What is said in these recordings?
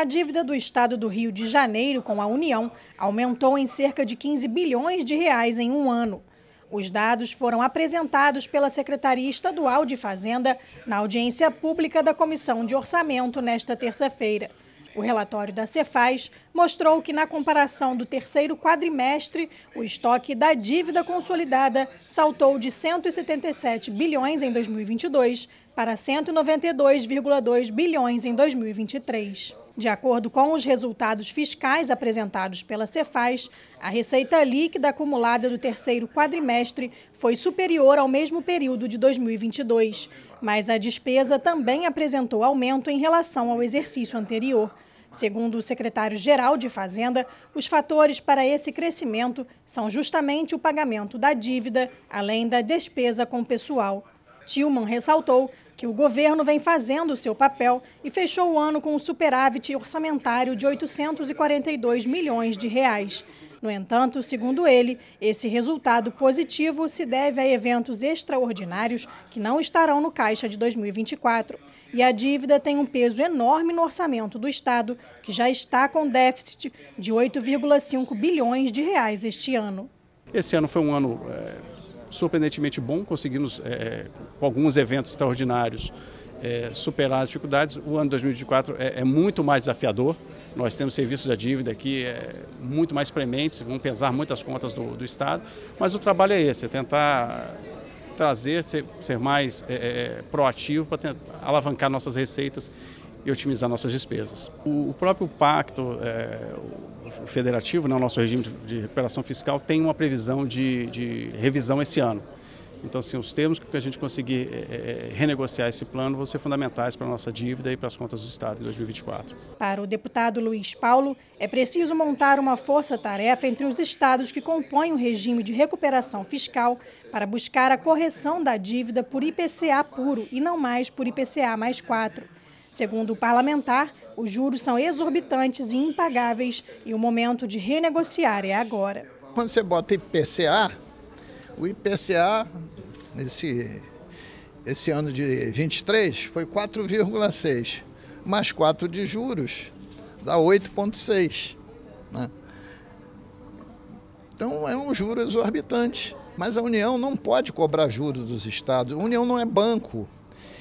a dívida do Estado do Rio de Janeiro com a União aumentou em cerca de 15 bilhões de reais em um ano. Os dados foram apresentados pela Secretaria Estadual de Fazenda na audiência pública da Comissão de Orçamento nesta terça-feira. O relatório da Cefaz mostrou que, na comparação do terceiro quadrimestre, o estoque da dívida consolidada saltou de 177 bilhões em 2022 para 192,2 bilhões em 2023. De acordo com os resultados fiscais apresentados pela Cefaz, a receita líquida acumulada do terceiro quadrimestre foi superior ao mesmo período de 2022, mas a despesa também apresentou aumento em relação ao exercício anterior. Segundo o secretário-geral de Fazenda, os fatores para esse crescimento são justamente o pagamento da dívida, além da despesa com pessoal. Tillman ressaltou que o governo vem fazendo o seu papel e fechou o ano com um superávit orçamentário de 842 milhões de reais. No entanto, segundo ele, esse resultado positivo se deve a eventos extraordinários que não estarão no caixa de 2024. E a dívida tem um peso enorme no orçamento do Estado, que já está com déficit de 8,5 bilhões de reais este ano. Esse ano foi um ano é, surpreendentemente bom, conseguimos, é, com alguns eventos extraordinários, é, superar as dificuldades. O ano 2024 é, é, muito mais desafiador. Nós temos serviços da dívida aqui é, muito mais prementes, vão pesar muitas contas do, do Estado, mas o trabalho é esse, é tentar trazer, ser, ser mais proativo para alavancar nossas receitas e otimizar nossas despesas. O próprio pacto é, federativo, né, o nosso regime de recuperação fiscal, tem uma previsão de, de revisão esse ano. Então, assim, os termos que a gente conseguir é, é, é renegociar esse plano vão ser fundamentais para a nossa dívida e para as contas do Estado em 2024. Para o deputado Luiz Paulo, é preciso montar uma força-tarefa entre os estados que compõem o regime de recuperação fiscal para buscar a correção da dívida por IPCA puro e não mais por IPCA mais 4. Segundo o parlamentar, os juros são exorbitantes e impagáveis e o momento de renegociar é agora. Quando você bota IPCA, o IPCA, esse, esse ano de 23, foi 4,6, mais 4 de juros, dá 8,6. Né? Então é um juro exorbitante. Mas a União não pode cobrar juros dos estados. A União não é banco.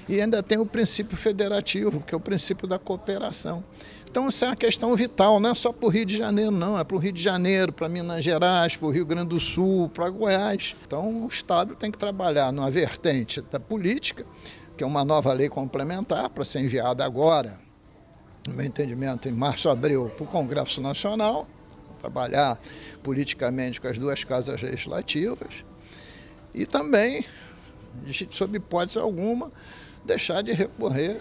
E ainda tem o princípio federativo, que é o princípio da cooperação. Então, isso é uma questão vital, não é só para o Rio de Janeiro, não. É para o Rio de Janeiro, para Minas Gerais, para o Rio Grande do Sul, para Goiás. Então, o Estado tem que trabalhar numa vertente da política, que é uma nova lei complementar para ser enviada agora, no meu entendimento, em março, abril, para o Congresso Nacional, trabalhar politicamente com as duas casas legislativas. E também sob hipótese alguma, deixar de recorrer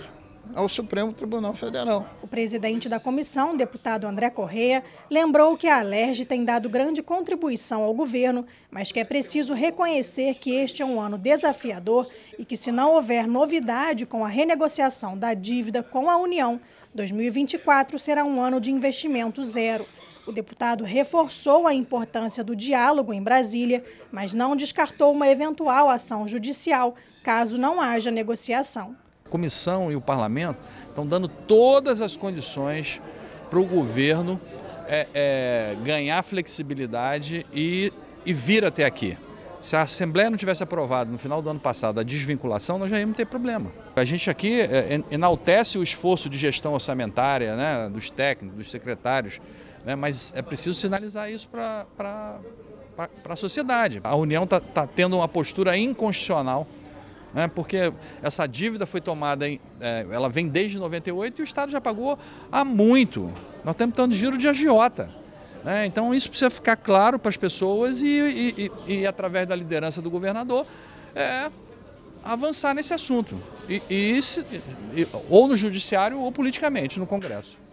ao Supremo Tribunal Federal. O presidente da comissão, deputado André Correia, lembrou que a Alerj tem dado grande contribuição ao governo, mas que é preciso reconhecer que este é um ano desafiador e que, se não houver novidade com a renegociação da dívida com a União, 2024 será um ano de investimento zero. O deputado reforçou a importância do diálogo em Brasília, mas não descartou uma eventual ação judicial caso não haja negociação. A comissão e o parlamento estão dando todas as condições para o governo é, é, ganhar flexibilidade e, e vir até aqui. Se a Assembleia não tivesse aprovado no final do ano passado a desvinculação, nós já íamos ter problema. A gente aqui é, enaltece o esforço de gestão orçamentária né, dos técnicos, dos secretários, né, mas é preciso sinalizar isso para a sociedade. A União está tá tendo uma postura inconstitucional, né, porque essa dívida foi tomada, em, é, ela vem desde 98 e o Estado já pagou há muito. Nós estamos dando giro de agiota. Né? então isso precisa ficar claro para as pessoas e, e, e, e, através da liderança do governador, é, avançar nesse assunto, e, ou no judiciário ou politicamente no Congresso.